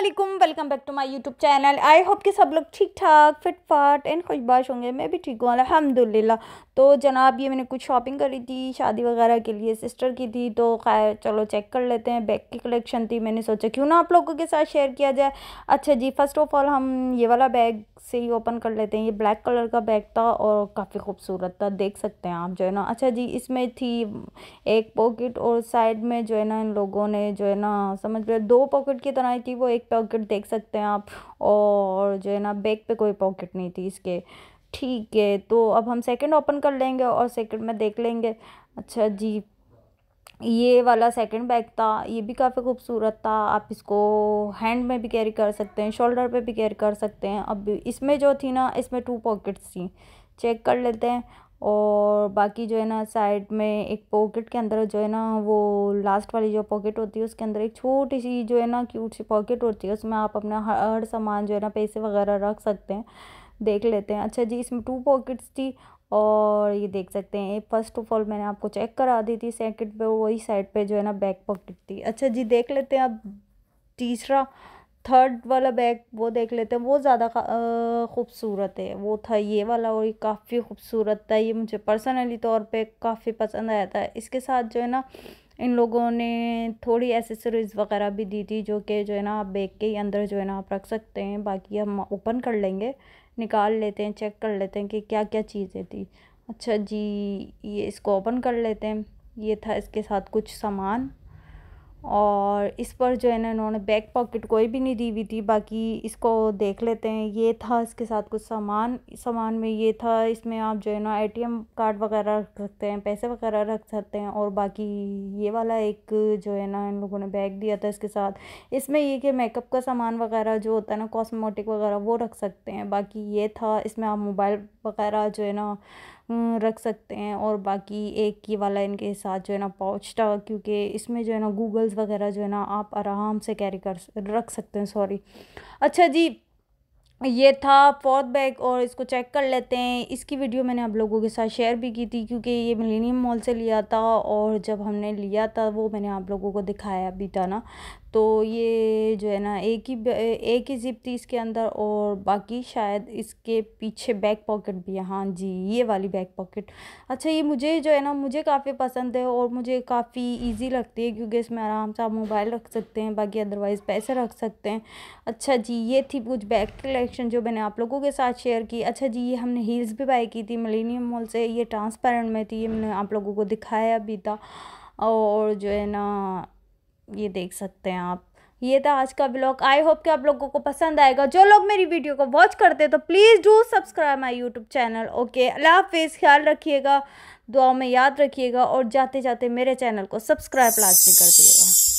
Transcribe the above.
Aslam welcome back to my YouTube channel I hope कि सब लोग ठीक ठाक फिट फाट एंड खुशबाश होंगे मैं भी ठीक हूँ अलहमदिल्ला तो जनाब ये मैंने कुछ शॉपिंग करी थी शादी वगैरह के लिए सिस्टर की थी तो खैर चलो चेक कर लेते हैं बैग की कलेक्शन थी मैंने सोचा क्यों ना आप लोगों के साथ शेयर किया जाए अच्छा जी फ़र्स्ट ऑफ ऑल हम ये वाला बैग से ही ओपन कर लेते हैं ये ब्लैक कलर का बैग था और काफ़ी खूबसूरत था देख सकते हैं आप जो है ना अच्छा जी इसमें थी एक पॉकेट और साइड में जो है ना इन लोगों ने जो है ना समझ लो दो पॉकेट की तरह थी वो एक पॉकेट देख सकते हैं आप और जो है ना बैक पे कोई पॉकेट नहीं थी इसके ठीक है तो अब हम सेकंड ओपन कर लेंगे और सेकंड में देख लेंगे अच्छा जी ये वाला सेकंड बैग था ये भी काफ़ी खूबसूरत था आप इसको हैंड में भी कैरी कर सकते हैं शोल्डर पे भी कैरी कर सकते हैं अब इसमें जो थी ना इसमें टू पॉकेट्स थी चेक कर लेते हैं और बाकी जो है ना साइड में एक पॉकेट के अंदर जो है ना वो लास्ट वाली जो पॉकेट होती है उसके अंदर एक छोटी सी जो है ना क्यूट सी पॉकेट होती है उसमें आप अपना हर, हर सामान जो है ना पैसे वगैरह रख सकते हैं देख लेते हैं अच्छा जी इसमें टू पॉकेट्स थी और ये देख सकते हैं फर्स्ट ऑफ ऑल मैंने आपको चेक करा दी थी सेकेंड पर वही साइड पर जो है ना बैक पॉकेट थी अच्छा जी देख लेते हैं अब तीसरा थर्ड वाला बैग वो देख लेते हैं वो ज़्यादा खूबसूरत है वो था ये वाला और ये काफ़ी खूबसूरत था ये मुझे पर्सनली तौर पे काफ़ी पसंद आया था इसके साथ जो है ना इन लोगों ने थोड़ी एसेसरीज़ वगैरह भी दी थी जो कि जो है ना आप बैग के अंदर जो है ना आप रख सकते हैं बाकी हम ओपन कर लेंगे निकाल लेते हैं चेक कर लेते हैं कि क्या क्या चीज़ें थी अच्छा जी ये इसको ओपन कर लेते हैं ये था इसके साथ कुछ सामान और इस पर जो है ना इन्होंने बैक पॉकेट कोई भी नहीं दी हुई थी बाकी इसको देख लेते हैं ये था इसके साथ कुछ सामान सामान में ये था इसमें आप जो है ना एटीएम कार्ड वगैरह रख सकते हैं पैसे वगैरह रख सकते हैं और बाकी ये वाला एक जो है ना इन लोगों ने बैग दिया था इसके साथ इसमें ये कि मेकअप का सामान वगैरह जो होता है ना कॉस्मेटिक वगैरह वो रख सकते हैं बाकी ये था इसमें आप मोबाइल वगैरह जो है ना हम्म, रख सकते हैं और बाकी एक ही वाला इनके साथ जो है ना पाउच था क्योंकि इसमें जो है ना गूगल्स वगैरह जो है ना आप आराम से कैरी कर रख सकते हैं सॉरी अच्छा जी ये था फोर्थ बैग और इसको चेक कर लेते हैं इसकी वीडियो मैंने आप लोगों के साथ शेयर भी की थी क्योंकि ये मिलेनियम मॉल से लिया था और जब हमने लिया था वो मैंने आप लोगों को दिखाया भी था ना तो ये जो है ना एक ही एक ही ज़िप थी इसके अंदर और बाकी शायद इसके पीछे बैक पॉकेट भी है हाँ जी ये वाली बैक पॉकेट अच्छा ये मुझे जो है ना मुझे काफ़ी पसंद है और मुझे काफ़ी इजी लगती है क्योंकि इसमें आराम से आप मोबाइल रख सकते हैं बाकी अदरवाइज़ पैसे रख सकते हैं अच्छा जी ये थी कुछ बैग कलेक्शन जो मैंने आप लोगों के साथ शेयर की अच्छा जी ये हमने हील्स भी बाई की थी मलिनियम मॉल से ये ट्रांसपेरेंट में थी ये मैंने आप लोगों को दिखाया भी था और जो है ना ये देख सकते हैं आप ये था आज का ब्लॉग आई होप कि आप लोगों को पसंद आएगा जो लोग मेरी वीडियो को वॉच करते हैं तो please do subscribe my YouTube channel okay अल्लाह हाफिज़ ख्याल रखिएगा दुआ में याद रखिएगा और जाते जाते मेरे चैनल को सब्सक्राइब लाजमी कर दिएगा